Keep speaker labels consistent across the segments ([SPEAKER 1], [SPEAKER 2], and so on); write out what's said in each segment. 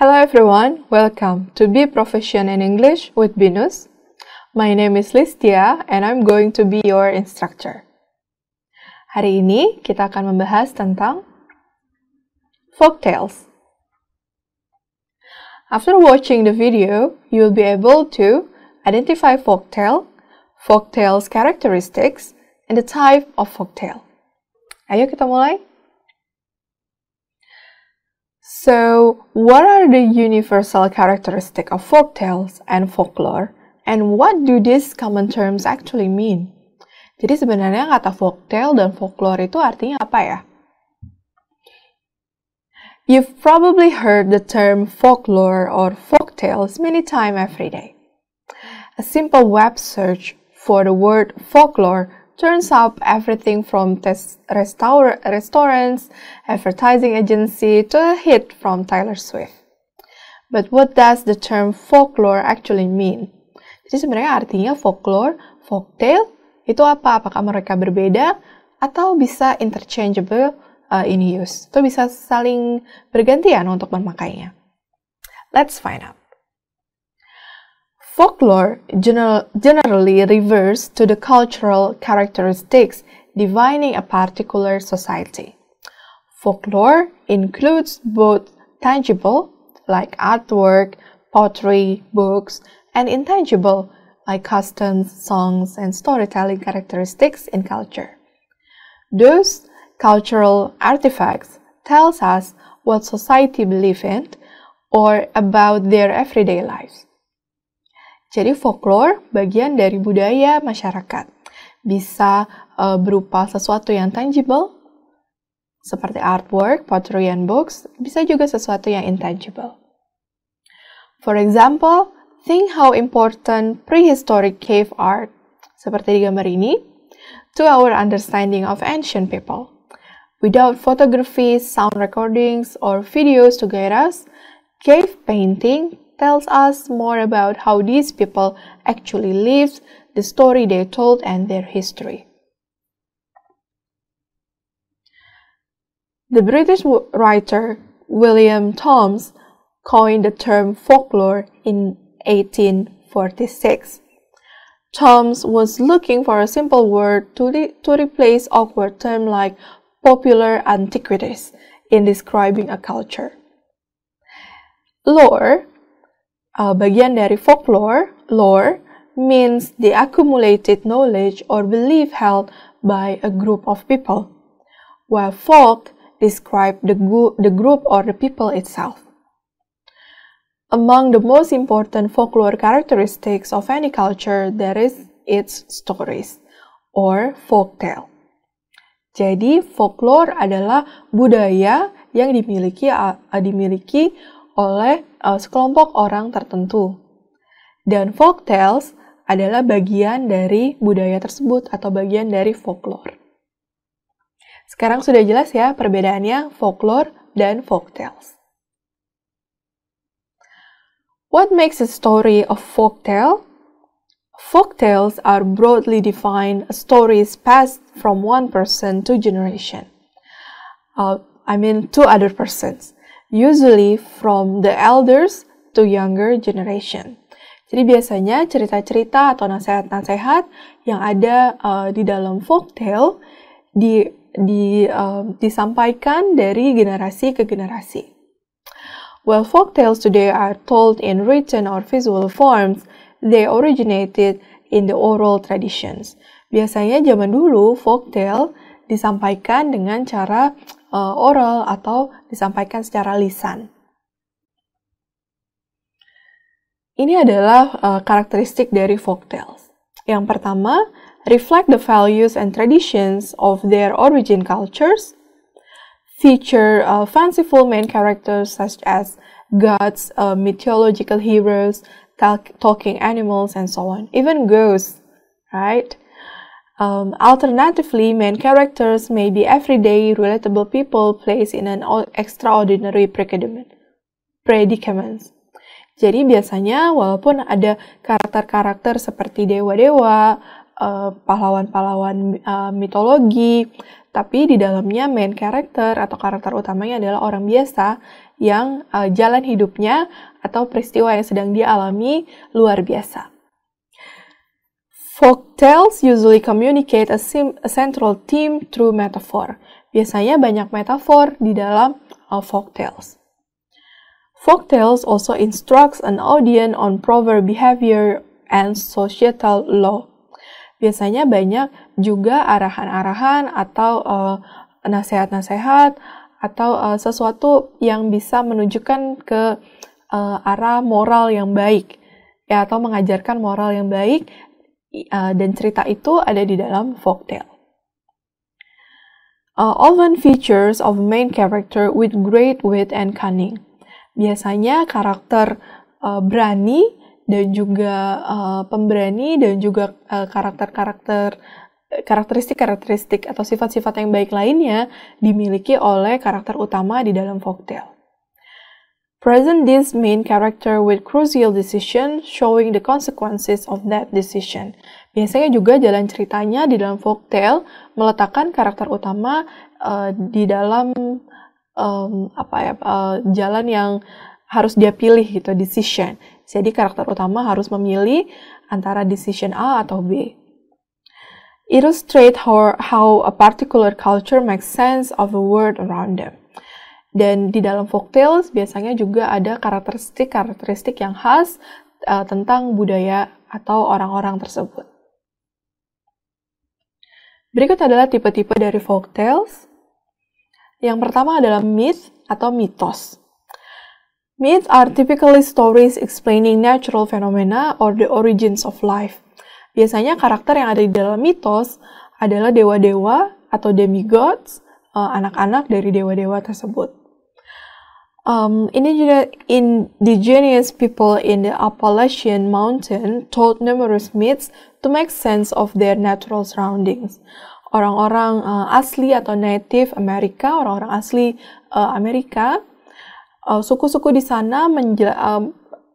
[SPEAKER 1] Hello everyone, welcome to Be Proficient in English with Binus. My name is Listia and I'm going to be your instructor. Hari ini kita akan membahas tentang folktales. After watching the video, you will be able to identify folktale, folktale's characteristics, and the type of folktale. Ayo kita mulai. So, what are the universal characteristic of folktales and folklore, and what do these common terms actually mean? Jadi sebenarnya kata folktale dan folklore itu artinya apa ya? You've probably heard the term folklore or folktales many times every day. A simple web search for the word folklore turns up everything from restaur restaurants, advertising agency to a hit from Taylor Swift. But what does the term folklore actually mean? Jadi sebenarnya artinya folklore, folktale itu apa? Apakah mereka berbeda atau bisa interchangeable uh, in use? Itu bisa saling bergantian untuk memakainya. Let's find out. Folklore general, generally refers to the cultural characteristics defining a particular society. Folklore includes both tangible, like artwork, pottery, books, and intangible, like customs, songs, and storytelling characteristics in culture. Those cultural artifacts tells us what society believes in or about their everyday lives. Jadi folklore bagian dari budaya masyarakat. Bisa uh, berupa sesuatu yang tangible seperti artwork, pottery and books, bisa juga sesuatu yang intangible. For example, think how important prehistoric cave art seperti di gambar ini to our understanding of ancient people. Without photography, sound recordings, or videos to guide us, cave painting tells us more about how these people actually lived, the story they told, and their history. The British writer William Thoms coined the term folklore in 1846. Thoms was looking for a simple word to, to replace awkward terms like popular antiquities in describing a culture. Lore uh, bagian dari folklore, lore means the accumulated knowledge or belief held by a group of people, while folk describe the, the group or the people itself. Among the most important folklore characteristics of any culture, there is its stories or folk tale. Jadi, folklore adalah budaya yang dimiliki dimiliki oleh uh, sekelompok orang tertentu. Dan folk tales adalah bagian dari budaya tersebut atau bagian dari folklore. Sekarang sudah jelas ya perbedaannya folklore dan folk tales. What makes a story a folk tale? Folk tales are broadly defined stories passed from one person to generation. Uh, I mean to other persons usually from the elders to younger generation. Jadi biasanya cerita-cerita atau nasihat-nasihat yang ada uh, di dalam folktale di, di, uh, disampaikan dari generasi ke generasi. Well, folktales today are told in written or visual forms, they originated in the oral traditions. Biasanya zaman dulu folktale disampaikan dengan cara uh, oral atau disampaikan secara lisan. Ini adalah uh, karakteristik dari folktales. Yang pertama, reflect the values and traditions of their origin cultures, feature uh, fanciful main characters such as gods, uh, mythological heroes, talk talking animals, and so on, even ghosts, right? Um, alternatively, main characters may be everyday, relatable people placed in an extraordinary predicament. predicaments. Jadi biasanya walaupun ada karakter-karakter seperti dewa-dewa, eh, pahlawan-pahlawan eh, mitologi, tapi di dalamnya main karakter atau karakter utamanya adalah orang biasa yang eh, jalan hidupnya atau peristiwa yang sedang dialami luar biasa. Folk tales usually communicate a, a central theme through metaphor. Biasanya banyak metafor di dalam uh, folk tales. Folk tales also instructs an audience on proper behavior and societal law. Biasanya banyak juga arahan-arahan atau eh, nasihat-nasihat atau uh, sesuatu yang bisa menunjukkan ke uh, arah moral yang baik ya atau mengajarkan moral yang baik uh, dan cerita itu ada di dalam folktale. Uh, often features of main character with great wit and cunning. Biasanya karakter uh, berani dan juga uh, pemberani dan juga karakter-karakter uh, karakteristik-karakteristik atau sifat-sifat yang baik lainnya dimiliki oleh karakter utama di dalam folktale. Present this main character with crucial decision showing the consequences of that decision. Biasanya juga jalan ceritanya di dalam folktale meletakkan karakter utama uh, di dalam um, apa ya uh, jalan yang harus dia pilih gitu decision. Jadi karakter utama harus memilih antara decision A atau B. Illustrate how, how a particular culture makes sense of the world around them. Dan di dalam folktales biasanya juga ada karakteristik-karakteristik yang khas uh, tentang budaya atau orang-orang tersebut. Berikut adalah tipe-tipe dari folktales. Yang pertama adalah myth atau mitos. Myths are typically stories explaining natural phenomena or the origins of life. Biasanya karakter yang ada di dalam mitos adalah dewa-dewa atau demigods, eh, anak-anak dari dewa-dewa tersebut. Um, indigenous people in the Appalachian Mountain told numerous myths to make sense of their natural surroundings. Orang-orang uh, asli atau Native Amerika, orang-orang asli uh, Amerika, uh, suku-suku uh, di sana uh,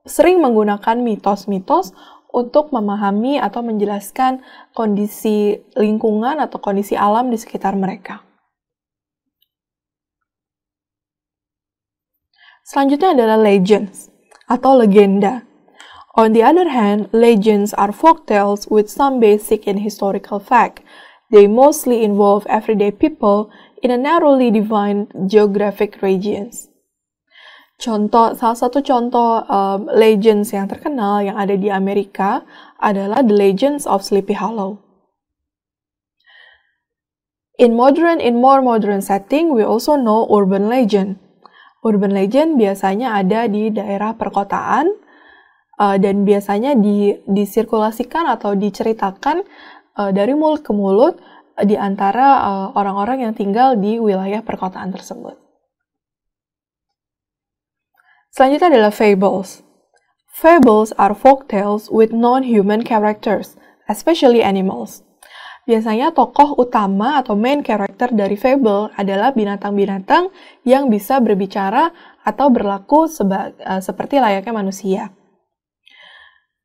[SPEAKER 1] sering menggunakan mitos-mitos untuk memahami atau menjelaskan kondisi lingkungan atau kondisi alam di sekitar mereka. Selanjutnya adalah legends atau legenda. On the other hand, legends are folktales with some basic and historical fact. They mostly involve everyday people in a narrowly defined geographic regions. Contoh, salah satu contoh um, legends yang terkenal yang ada di Amerika adalah The Legends of Sleepy Hollow. In modern, in more modern setting, we also know urban legend. Urban legend biasanya ada di daerah perkotaan uh, dan biasanya di, disirkulasikan atau diceritakan uh, dari mulut ke mulut eh, di antara orang-orang uh, orang -orang yang tinggal di wilayah perkotaan tersebut. Selanjutnya adalah fables. Fables are folk tales with non-human characters, especially animals biasanya tokoh utama atau main character dari fable adalah binatang-binatang yang bisa berbicara atau berlaku seba, uh, seperti layaknya manusia.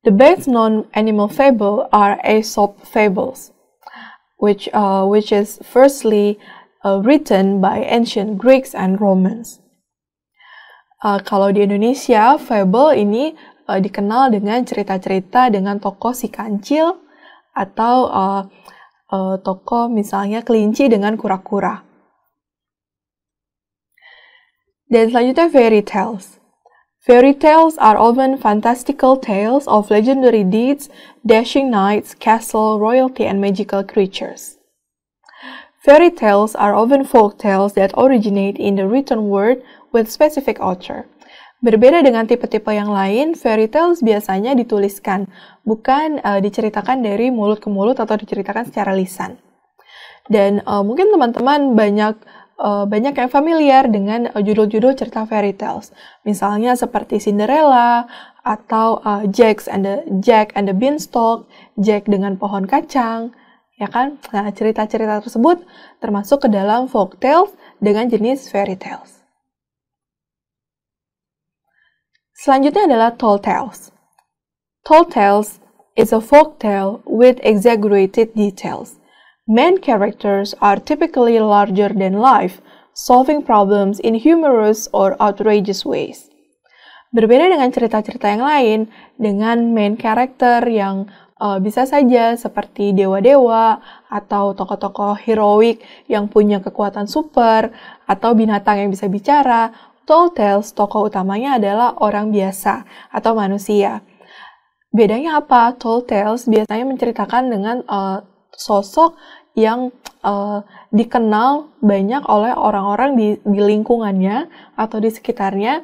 [SPEAKER 1] The best known animal fable are Aesop fables, which uh, which is firstly uh, written by ancient Greeks and Romans. Uh, kalau di Indonesia, fable ini uh, dikenal dengan cerita-cerita dengan tokoh si kancil atau uh, uh, toko misalnya kelinci dengan kura-kura. Dan selanjutnya fairy tales. Fairy tales are often fantastical tales of legendary deeds, dashing knights, castle, royalty, and magical creatures. Fairy tales are often folk tales that originate in the written word with specific author. Berbeda dengan tipe-tipe yang lain, fairy tales biasanya dituliskan, bukan uh, diceritakan dari mulut ke mulut atau diceritakan secara lisan. Dan uh, mungkin teman-teman banyak uh, banyak yang familiar dengan judul-judul cerita fairy tales, misalnya seperti Cinderella atau uh, Jack and the Jack and the Beanstalk, Jack dengan pohon kacang, ya kan? Nah, cerita-cerita tersebut termasuk ke dalam folk tales dengan jenis fairy tales. Selanjutnya adalah tall tales. Tall tales is a folk tale with exaggerated details. Main characters are typically larger than life, solving problems in humorous or outrageous ways. Berbeda dengan cerita-cerita yang lain, dengan main character yang uh, bisa saja seperti dewa-dewa atau tokoh-tokoh heroik yang punya kekuatan super atau binatang yang bisa bicara, Tall Tales tokoh utamanya adalah orang biasa atau manusia. Bedanya apa? Tall Tales biasanya menceritakan dengan uh, sosok yang uh, dikenal banyak oleh orang-orang di, di lingkungannya atau di sekitarnya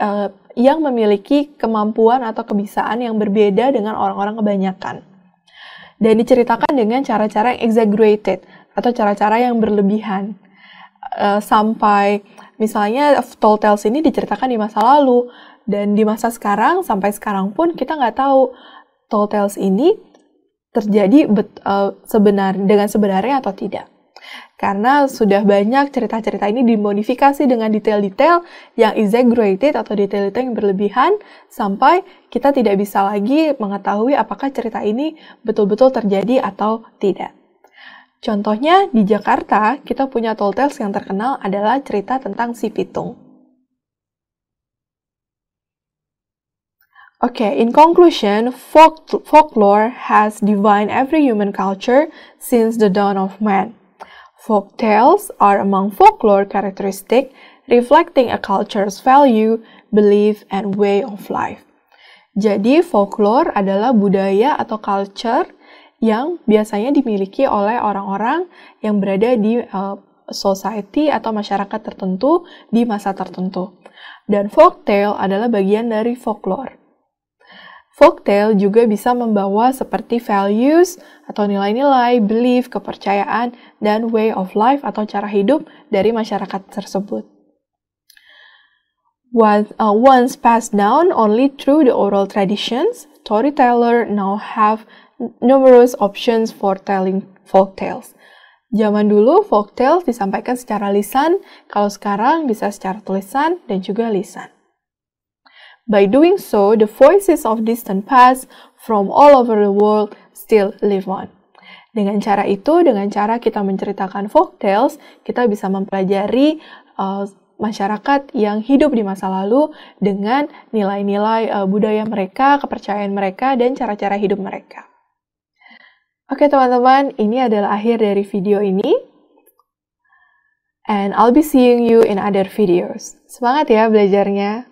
[SPEAKER 1] uh, yang memiliki kemampuan atau kebisaan yang berbeda dengan orang-orang kebanyakan. Dan diceritakan dengan cara-cara yang exaggerated atau cara-cara yang berlebihan. Uh, sampai Misalnya tall tales ini diceritakan di masa lalu dan di masa sekarang sampai sekarang pun kita nggak tahu tall tales ini terjadi bet, uh, sebenar dengan sebenarnya atau tidak. Karena sudah banyak cerita-cerita ini dimodifikasi dengan detail-detail yang exaggerated atau detail-detail yang berlebihan sampai kita tidak bisa lagi mengetahui apakah cerita ini betul-betul terjadi atau tidak. Contohnya, di Jakarta, kita punya tall tales yang terkenal adalah cerita tentang si Pitung. Okay, in conclusion, folk folklore has defined every human culture since the dawn of man. Folk tales are among folklore characteristic reflecting a culture's value, belief, and way of life. Jadi, folklore adalah budaya atau culture yang biasanya dimiliki oleh orang-orang yang berada di uh, society atau masyarakat tertentu di masa tertentu. Dan folktale adalah bagian dari folklore. Folktale juga bisa membawa seperti values atau nilai-nilai, belief, kepercayaan, dan way of life atau cara hidup dari masyarakat tersebut. Once, uh, once passed down only through the oral traditions, storyteller now have numerous options for telling folk tales. Zaman dulu folk tales disampaikan secara lisan, kalau sekarang bisa secara tulisan dan juga lisan. By doing so, the voices of distant past from all over the world still live on. Dengan cara itu, dengan cara kita menceritakan folk tales, kita bisa mempelajari uh, masyarakat yang hidup di masa lalu dengan nilai-nilai uh, budaya mereka, kepercayaan mereka, dan cara-cara hidup mereka. Oke okay, teman-teman, ini adalah akhir dari video ini. And I'll be seeing you in other videos. Semangat ya belajarnya!